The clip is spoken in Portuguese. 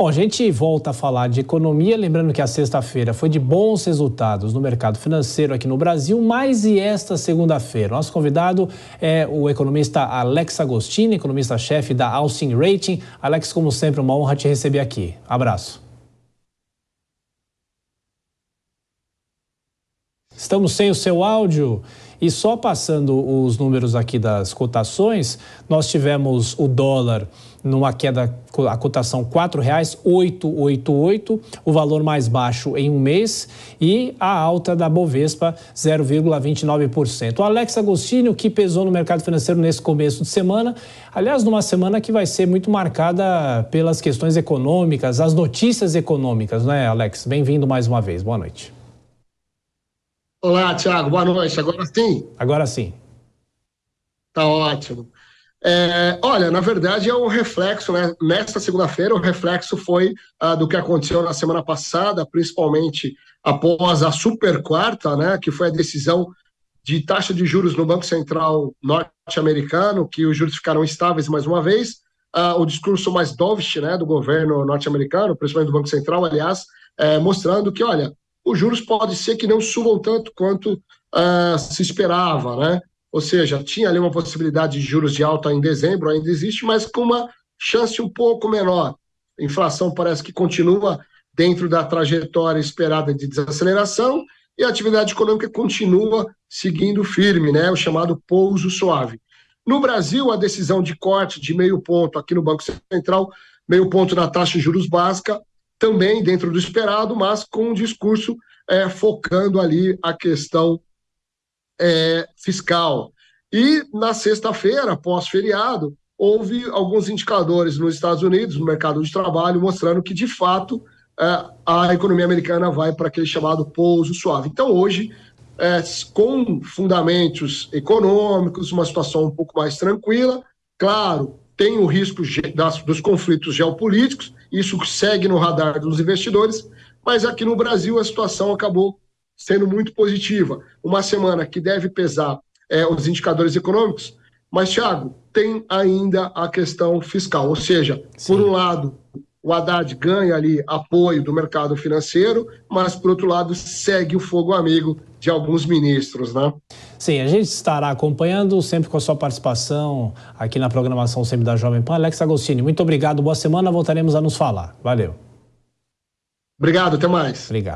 Bom, a gente volta a falar de economia, lembrando que a sexta-feira foi de bons resultados no mercado financeiro aqui no Brasil, mas e esta segunda-feira? Nosso convidado é o economista Alex Agostini, economista-chefe da Alcin Rating. Alex, como sempre, uma honra te receber aqui. Abraço. Estamos sem o seu áudio. E só passando os números aqui das cotações, nós tivemos o dólar numa queda, a cotação R$ 4,888, o valor mais baixo em um mês, e a alta da Bovespa 0,29%. O Alex Agostinho, que pesou no mercado financeiro nesse começo de semana, aliás, numa semana que vai ser muito marcada pelas questões econômicas, as notícias econômicas, né, Alex? Bem-vindo mais uma vez, boa noite. Olá, Tiago, boa noite. Agora sim? Agora sim. Tá ótimo. É, olha, na verdade é um reflexo, né? Nesta segunda-feira, o reflexo foi ah, do que aconteceu na semana passada, principalmente após a super quarta, né? Que foi a decisão de taxa de juros no Banco Central norte-americano, que os juros ficaram estáveis mais uma vez. Ah, o discurso mais dovish né, do governo norte-americano, principalmente do Banco Central, aliás, é, mostrando que, olha, os juros pode ser que não subam tanto quanto uh, se esperava, né? Ou seja, tinha ali uma possibilidade de juros de alta em dezembro, ainda existe, mas com uma chance um pouco menor. A inflação parece que continua dentro da trajetória esperada de desaceleração e a atividade econômica continua seguindo firme, né? O chamado pouso suave. No Brasil, a decisão de corte de meio ponto aqui no Banco Central, meio ponto na taxa de juros básica, também dentro do esperado, mas com um discurso é, focando ali a questão é, fiscal. E na sexta-feira, pós-feriado, houve alguns indicadores nos Estados Unidos, no mercado de trabalho, mostrando que, de fato, é, a economia americana vai para aquele chamado pouso suave. Então, hoje, é, com fundamentos econômicos, uma situação um pouco mais tranquila, claro, tem o risco das, dos conflitos geopolíticos, isso segue no radar dos investidores, mas aqui no Brasil a situação acabou sendo muito positiva. Uma semana que deve pesar é, os indicadores econômicos, mas, Thiago, tem ainda a questão fiscal. Ou seja, Sim. por um lado, o Haddad ganha ali apoio do mercado financeiro, mas, por outro lado, segue o fogo amigo de alguns ministros, né? Sim, a gente estará acompanhando sempre com a sua participação aqui na programação sempre da Jovem Pan. Alex Agostini, muito obrigado, boa semana, voltaremos a nos falar. Valeu. Obrigado, até mais. Obrigado.